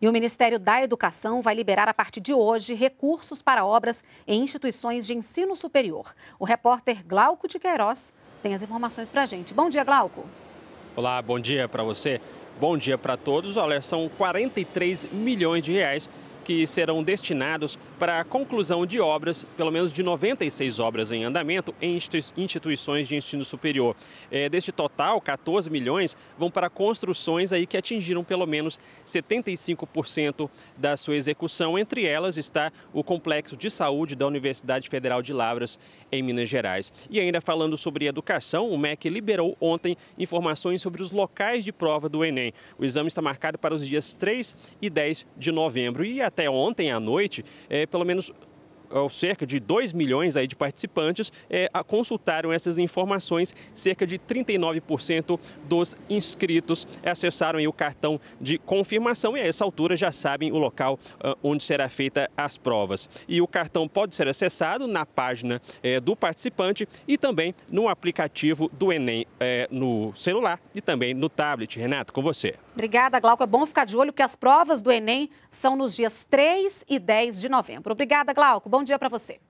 E o Ministério da Educação vai liberar a partir de hoje recursos para obras em instituições de ensino superior. O repórter Glauco de Queiroz tem as informações para a gente. Bom dia, Glauco. Olá, bom dia para você. Bom dia para todos. Olha, são 43 milhões de reais que serão destinados para a conclusão de obras, pelo menos de 96 obras em andamento, em instituições de ensino superior. É, deste total, 14 milhões vão para construções aí que atingiram pelo menos 75% da sua execução. Entre elas está o Complexo de Saúde da Universidade Federal de Lavras, em Minas Gerais. E ainda falando sobre educação, o MEC liberou ontem informações sobre os locais de prova do Enem. O exame está marcado para os dias 3 e 10 de novembro. E até até ontem à noite, é, pelo menos ao cerca de 2 milhões aí de participantes é, consultaram essas informações, cerca de 39% dos inscritos acessaram o cartão de confirmação e a essa altura já sabem o local ah, onde será feita as provas. E o cartão pode ser acessado na página é, do participante e também no aplicativo do Enem é, no celular e também no tablet. Renato, com você. Obrigada, Glauco. É bom ficar de olho porque as provas do Enem são nos dias 3 e 10 de novembro. Obrigada, Glauco. Bom dia para você.